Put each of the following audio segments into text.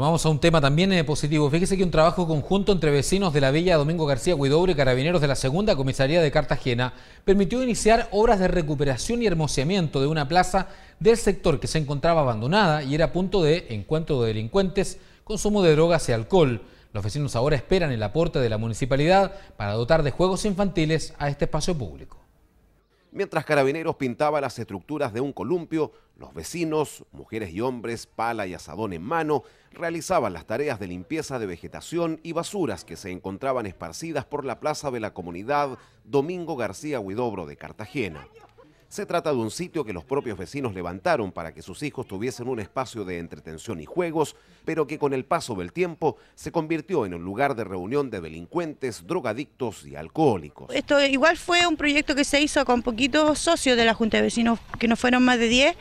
vamos a un tema también eh, positivo. Fíjese que un trabajo conjunto entre vecinos de la Villa Domingo García Huidobre y carabineros de la Segunda Comisaría de Cartagena permitió iniciar obras de recuperación y hermoseamiento de una plaza del sector que se encontraba abandonada y era punto de encuentro de delincuentes, consumo de drogas y alcohol. Los vecinos ahora esperan el aporte de la municipalidad para dotar de juegos infantiles a este espacio público. Mientras Carabineros pintaba las estructuras de un columpio, los vecinos, mujeres y hombres, pala y asadón en mano, realizaban las tareas de limpieza de vegetación y basuras que se encontraban esparcidas por la plaza de la comunidad Domingo García Huidobro de Cartagena. Se trata de un sitio que los propios vecinos levantaron para que sus hijos tuviesen un espacio de entretención y juegos, pero que con el paso del tiempo se convirtió en un lugar de reunión de delincuentes, drogadictos y alcohólicos. Esto igual fue un proyecto que se hizo con poquitos socios de la Junta de Vecinos, que no fueron más de 10,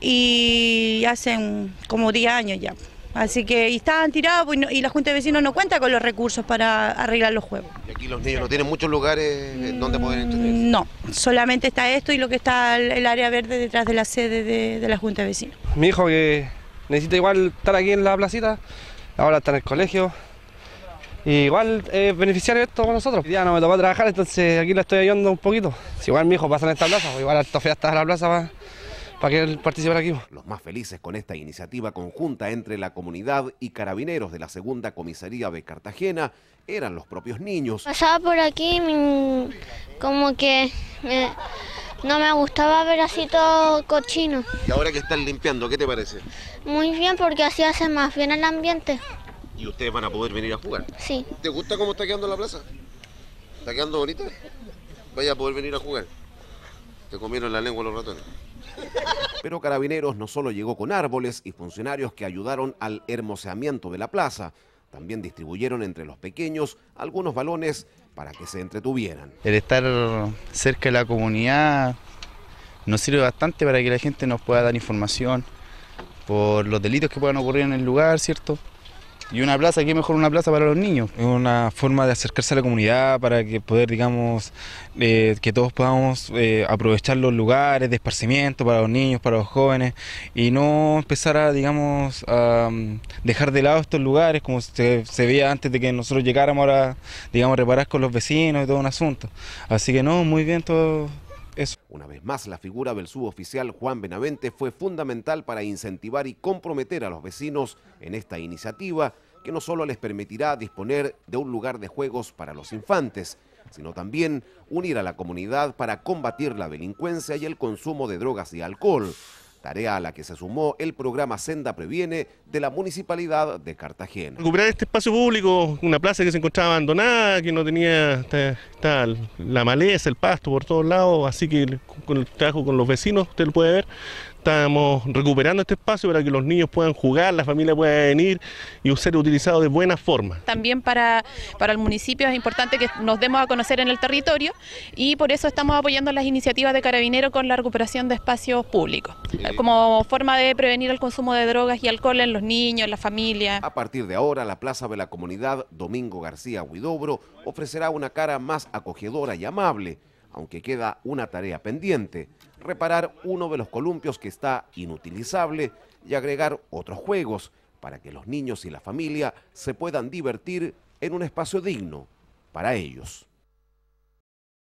y hace como 10 años ya. Así que estaban tirados pues, y la Junta de Vecinos no cuenta con los recursos para arreglar los juegos. ¿Y aquí los niños no tienen muchos lugares donde poder mm, entretenerse? No, solamente está esto y lo que está el área verde detrás de la sede de, la Junta de Vecinos. Mi hijo que necesita igual estar aquí en la placita, ahora está en el colegio. igual es esto con nosotros. Ya no me tocó trabajar, entonces aquí lo estoy ayudando un poquito. Si igual mi hijo pasa en esta plaza, pues igual el tofe hasta la plaza va para participar aquí. Los más felices con esta iniciativa conjunta entre la comunidad y carabineros de la segunda comisaría de Cartagena eran los propios niños. Pasaba por aquí como que eh, no me gustaba ver así todo cochino. Y ahora que están limpiando, ¿qué te parece? Muy bien porque así hace más bien el ambiente. ¿Y ustedes van a poder venir a jugar? Sí. ¿Te gusta cómo está quedando la plaza? ¿Está quedando bonita? Vaya a poder venir a jugar. Te comieron la lengua los ratones. Pero Carabineros no solo llegó con árboles y funcionarios que ayudaron al hermoseamiento de la plaza, también distribuyeron entre los pequeños algunos balones para que se entretuvieran. El estar cerca de la comunidad nos sirve bastante para que la gente nos pueda dar información por los delitos que puedan ocurrir en el lugar, ¿cierto? Y una plaza, ¿qué mejor una plaza para los niños? Es una forma de acercarse a la comunidad para que poder, digamos, eh, que todos podamos eh, aprovechar los lugares de esparcimiento para los niños, para los jóvenes y no empezar a, digamos, a mm, dejar de lado estos lugares como se, veía antes de que nosotros llegáramos a digamos, reparar con los vecinos y todo un asunto. Así que no, muy bien todo una vez más, la figura del suboficial Juan Benavente fue fundamental para incentivar y comprometer a los vecinos en esta iniciativa que no solo les permitirá disponer de un lugar de juegos para los infantes, sino también unir a la comunidad para combatir la delincuencia y el consumo de drogas y alcohol, tarea a la que se sumó el programa Senda Previene de la Municipalidad de Cartagena. Recuperar este espacio público, una plaza que se encontraba abandonada, que no tenía la maleza, el pasto por todos lados, así que con el trabajo con los vecinos, usted lo puede ver, estamos recuperando este espacio para que los niños puedan jugar, la familia pueda venir y ser utilizado de buena forma. También para, el municipio es importante que nos demos a conocer en el territorio y por eso estamos apoyando las iniciativas de Carabinero con la recuperación de espacios públicos, como forma de prevenir el consumo de drogas y alcohol en los niños, en la familia. A partir de ahora, la Plaza de la Comunidad Domingo García Huidobro ofrecerá una cara más acogedora y amable, aunque queda una tarea pendiente reparar uno de los columpios que está inutilizable y agregar otros juegos para que los niños y la familia se puedan divertir en un espacio digno para ellos.